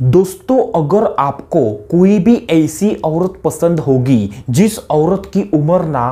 दोस्तों अगर आपको कोई भी ऐसी औरत पसंद होगी जिस औरत की उम्र ना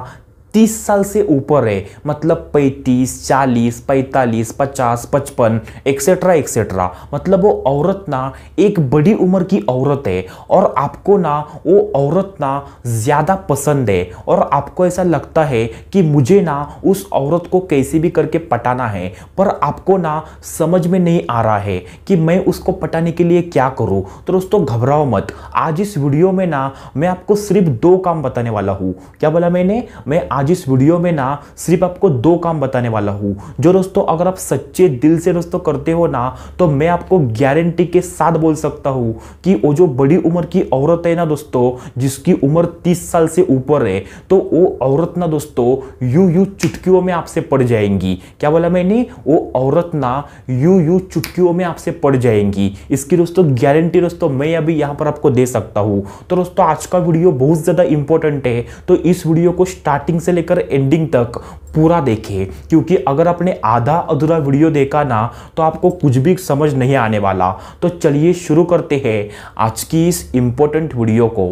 तीस साल से ऊपर है मतलब पैंतीस चालीस पैंतालीस पचास पचपन एक्सेट्रा एक्सेट्रा मतलब वो औरत ना एक बड़ी उम्र की औरत है और आपको ना वो औरत ना ज़्यादा पसंद है और आपको ऐसा लगता है कि मुझे ना उस औरत को कैसे भी करके पटाना है पर आपको ना समझ में नहीं आ रहा है कि मैं उसको पटाने के लिए क्या करूँ तो दोस्तों घबराओ मत आज इस वीडियो में ना मैं आपको सिर्फ दो काम बताने वाला हूँ क्या बोला मैंने मैं आज इस वीडियो में ना सिर्फ आपको दो काम बताने वाला हूँ जो दोस्तों अगर आप सच्चे दिल से दोस्तों करते हो ना तो मैं आपको गारंटी के साथ बोल सकता हूँ कि वो जो बड़ी उम्र की औरत है ना दोस्तों जिसकी उम्र तीस साल से ऊपर है तो वो औरत ना दोस्तों यू यू चुटकियों में आपसे पड़ जाएंगी क्या बोला मैंने वो औरत ना यू यू चुटकियों में आपसे पड़ जाएंगी इसकी दोस्तों गारंटी दोस्तों मैं अभी यहाँ पर आपको दे सकता हूँ तो दोस्तों आज का वीडियो बहुत ज़्यादा इंपॉर्टेंट है तो इस वीडियो को स्टार्टिंग से से लेकर एंडिंग तक पूरा देखें क्योंकि अगर आपने आधा अधूरा वीडियो देखा ना तो आपको कुछ भी समझ नहीं आने वाला तो चलिए शुरू करते हैं आज की इस इम्पोर्टेंट वीडियो को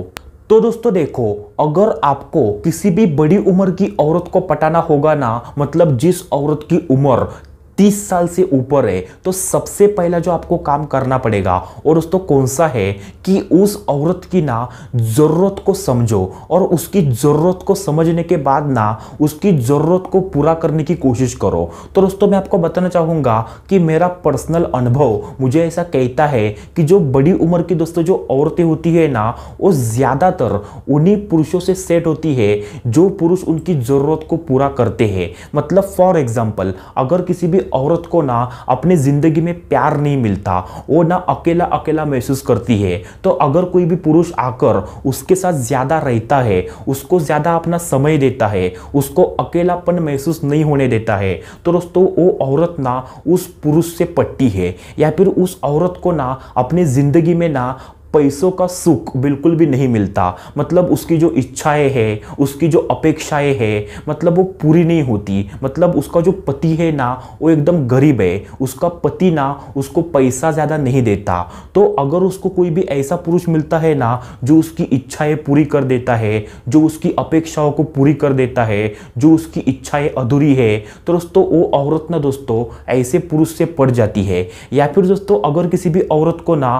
तो दोस्तों देखो अगर आपको किसी भी बड़ी उम्र की औरत को पटाना होगा ना मतलब जिस औरत की उम्र 30 साल से ऊपर है तो सबसे पहला जो आपको काम करना पड़ेगा और दोस्तों कौन सा है कि उस औरत की ना ज़रूरत को समझो और उसकी ज़रूरत को समझने के बाद ना उसकी ज़रूरत को पूरा करने की कोशिश करो तो दोस्तों मैं आपको बताना चाहूँगा कि मेरा पर्सनल अनुभव मुझे ऐसा कहता है कि जो बड़ी उम्र की दोस्तों जो औरतें होती है ना वो ज़्यादातर उन्हीं पुरुषों से सेट होती है जो पुरुष उनकी ज़रूरत को पूरा करते हैं मतलब फॉर एग्जाम्पल अगर किसी भी औरत को ना अपने ज़िंदगी में प्यार नहीं मिलता वो ना अकेला अकेला महसूस करती है तो अगर कोई भी पुरुष आकर उसके साथ ज़्यादा रहता है उसको ज़्यादा अपना समय देता है उसको अकेलापन महसूस नहीं होने देता है तो दोस्तों वो औरत ना उस पुरुष से पट्टी है या फिर उस औरत को ना अपने ज़िंदगी में ना पैसों का सुख बिल्कुल भी नहीं मिलता मतलब उसकी जो इच्छाएं हैं उसकी जो अपेक्षाएं हैं मतलब वो पूरी नहीं होती मतलब उसका जो पति है ना वो एकदम गरीब है उसका पति ना उसको पैसा ज़्यादा नहीं देता तो अगर उसको कोई भी ऐसा पुरुष मिलता है ना जो उसकी इच्छाएं पूरी कर देता है जो उसकी अपेक्षाओं को पूरी कर देता है जो उसकी इच्छाएँ अधूरी है तो दोस्तों वो औरत ना दोस्तों ऐसे पुरुष से पड़ जाती है या फिर दोस्तों अगर किसी भी औरत को ना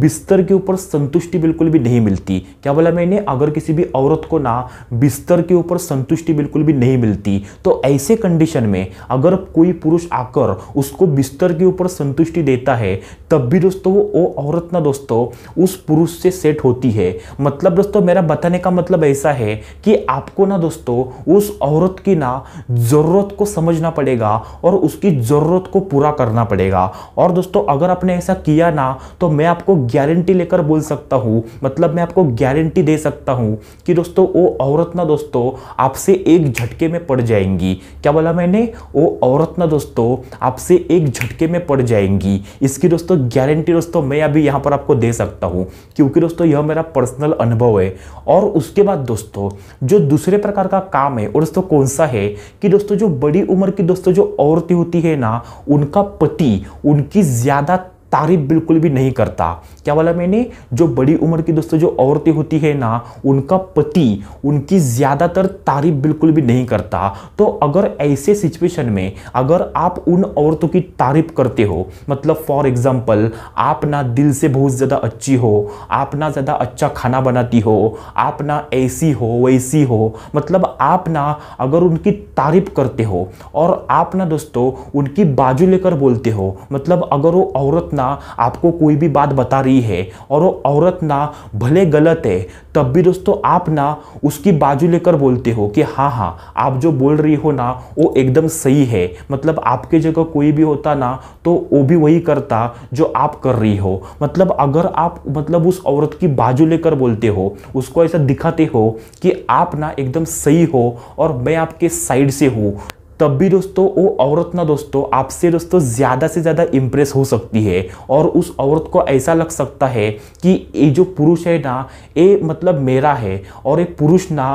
बिस्तर के ऊपर ऊपर संतुष्टि बिल्कुल भी नहीं मिलती क्या बोला मैंने अगर किसी भी औरत को ना बिस्तर के ऊपर संतुष्टि बिल्कुल भी नहीं मिलती तो ऐसे कंडीशन में अगर कोई पुरुष आकर उसको बिस्तर के ऊपर संतुष्टि देता है तब भी दोस्तों वो औरत ना दोस्तों उस पुरुष से सेट होती है मतलब दोस्तों मेरा बताने का मतलब ऐसा है कि आपको ना दोस्तों उस औरत की ना ज़रूरत को समझना पड़ेगा और उसकी ज़रूरत को पूरा करना पड़ेगा और दोस्तों अगर आपने ऐसा किया ना तो मैं आपको गारंटी लेकर श्योर बोल सकता हूँ मतलब मैं आपको गारंटी दे सकता हूँ कि दोस्तों वो औरत ना दोस्तों आपसे एक झटके में पड़ जाएंगी क्या बोला मैंने वो औरत ना दोस्तों आपसे एक झटके में पड़ जाएंगी इसकी दोस्तों गारंटी दोस्तों मैं अभी यहाँ पर आपको दे सकता हूँ क्योंकि दोस्तों यह मेरा पर्सनल अनुभव है और उसके बाद दोस्तों जो दूसरे प्रकार का काम है और दोस्तों कौन सा है कि दोस्तों जो बड़ी उम्र की दोस्तों जो औरतें होती है ना उनका पति उनकी ज़्यादा तारीफ बिल्कुल भी नहीं करता क्या बोला मैंने जो बड़ी उम्र की दोस्तों जो औरतें होती है ना उनका पति उनकी ज़्यादातर तारीफ बिल्कुल भी नहीं करता तो अगर ऐसे सिचुएशन में अगर आप उन औरतों की तारीफ करते हो मतलब फॉर एग्जाम्पल आप ना दिल से बहुत ज़्यादा अच्छी हो आप ना ज़्यादा अच्छा खाना बनाती हो आप ना ऐसी हो वैसी हो मतलब आप ना अगर उनकी तारीफ करते हो और आप ना दोस्तों उनकी बाजू लेकर बोलते हो मतलब अगर वो औरत ना आपको कोई भी बात बता रही है और वो औरत ना भले गलत है तब भी दोस्तों आप ना उसकी बाजू लेकर बोलते हो कि हाँ हाँ आप जो बोल रही हो ना वो एकदम सही है मतलब आपके जगह कोई भी होता ना तो वो भी वही करता जो आप कर रही हो मतलब अगर आप मतलब उस औरत की बाजू लेकर बोलते हो उसको ऐसा दिखाते हो कि आप ना एकदम सही हो और मैं आपके साइड से हूँ तब भी दोस्तों वो औरत ना दोस्तों आपसे दोस्तों ज़्यादा से ज़्यादा इम्प्रेस हो सकती है और उस औरत को ऐसा लग सकता है कि ये जो पुरुष है ना ये मतलब मेरा है और ये पुरुष ना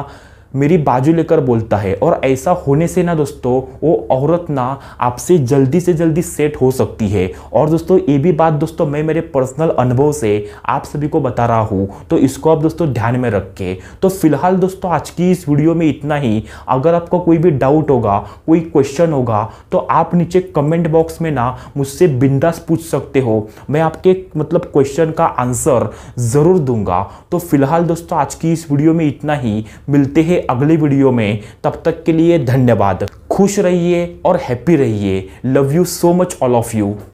मेरी बाजू लेकर बोलता है और ऐसा होने से ना दोस्तों वो औरत ना आपसे जल्दी से जल्दी सेट हो सकती है और दोस्तों ये भी बात दोस्तों मैं मेरे पर्सनल अनुभव से आप सभी को बता रहा हूँ तो इसको आप दोस्तों ध्यान में रख के तो फिलहाल दोस्तों आज की इस वीडियो में इतना ही अगर आपका कोई भी डाउट होगा कोई क्वेश्चन होगा तो आप नीचे कमेंट बॉक्स में ना मुझसे बिंदास पूछ सकते हो मैं आपके मतलब क्वेश्चन का आंसर ज़रूर दूंगा तो फिलहाल दोस्तों आज की इस वीडियो में इतना ही मिलते हैं अगली वीडियो में तब तक के लिए धन्यवाद खुश रहिए और हैप्पी रहिए love you so much all of you